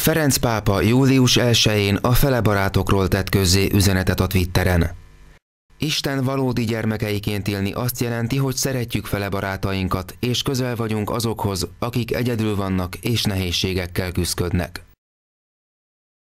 Ferenc pápa július 1-én a fele barátokról tett közzé üzenetet a Twitteren. Isten valódi gyermekeiként élni azt jelenti, hogy szeretjük fele barátainkat, és közel vagyunk azokhoz, akik egyedül vannak és nehézségekkel küzdködnek.